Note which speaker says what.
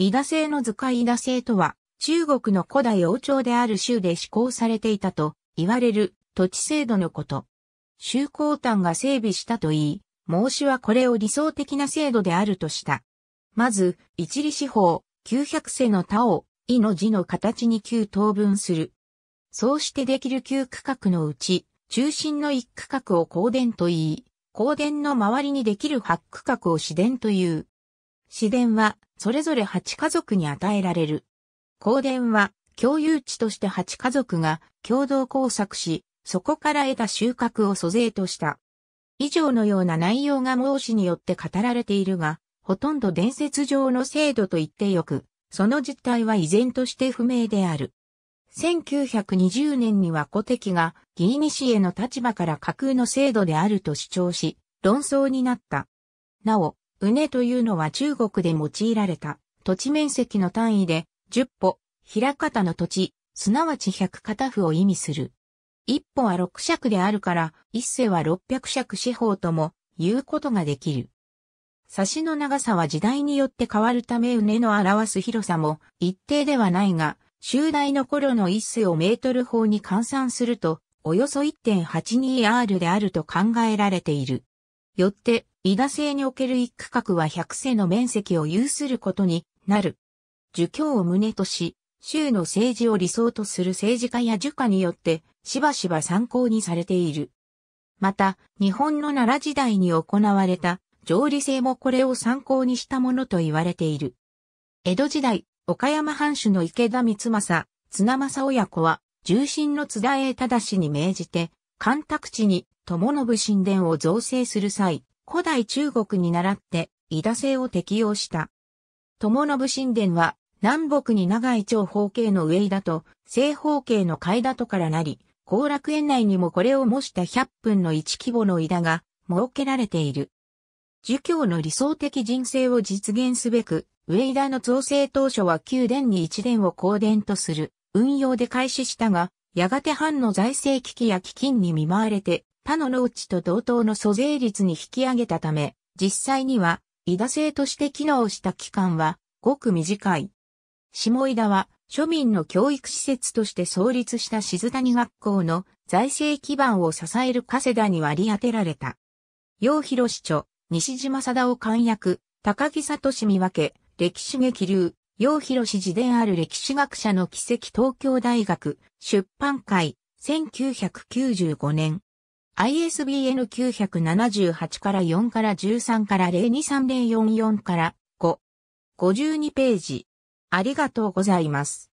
Speaker 1: 伊田製の図解伊田製とは、中国の古代王朝である州で施行されていたと言われる土地制度のこと。州公丹が整備したといい、孟子はこれを理想的な制度であるとした。まず、一理四方、九百世の他を、意の字の形に九等分する。そうしてできる九区画のうち、中心の一区画を公殿といい、公殿の周りにできる八区画を市殿という。私伝は、それぞれ8家族に与えられる。公伝は、共有地として8家族が共同工作し、そこから得た収穫を租税とした。以上のような内容が孟子によって語られているが、ほとんど伝説上の制度と言ってよく、その実態は依然として不明である。1920年には古敵が、ギーニシエの立場から架空の制度であると主張し、論争になった。なお、うねというのは中国で用いられた土地面積の単位で10歩、平方の土地、すなわち100片歩を意味する。1歩は6尺であるから、1世は600尺四方とも言うことができる。差しの長さは時代によって変わるためうねの表す広さも一定ではないが、終代の頃の1世をメートル法に換算すると、およそ 1.82R であると考えられている。よって、伊賀制における一区画は百世の面積を有することになる。儒教を旨とし、州の政治を理想とする政治家や儒家によって、しばしば参考にされている。また、日本の奈良時代に行われた、上理制もこれを参考にしたものと言われている。江戸時代、岡山藩主の池田光政、綱政親子は、重臣の津田栄忠に命じて、干拓地に友信神殿を造成する際、古代中国に倣って、伊田製を適用した。友信神殿は、南北に長い長方形の上井だと、正方形の階だとからなり、後楽園内にもこれを模した100分の1規模の井だが、設けられている。儒教の理想的人生を実現すべく、上井田の造成当初は宮殿に一殿を公殿とする運用で開始したが、やがて藩の財政危機や飢饉に見舞われて、他の農地と同等の租税率に引き上げたため、実際には、井田制として機能した期間は、ごく短い。下井田は、庶民の教育施設として創立した静谷学校の財政基盤を支える加世田に割り当てられた。洋広市長、西島貞夫官役、高木里市見分け、歴史劇流、洋広市自伝ある歴史学者の奇跡東京大学、出版会、1995年。ISBN 978から4から13から023044から5。52ページ。ありがとうございます。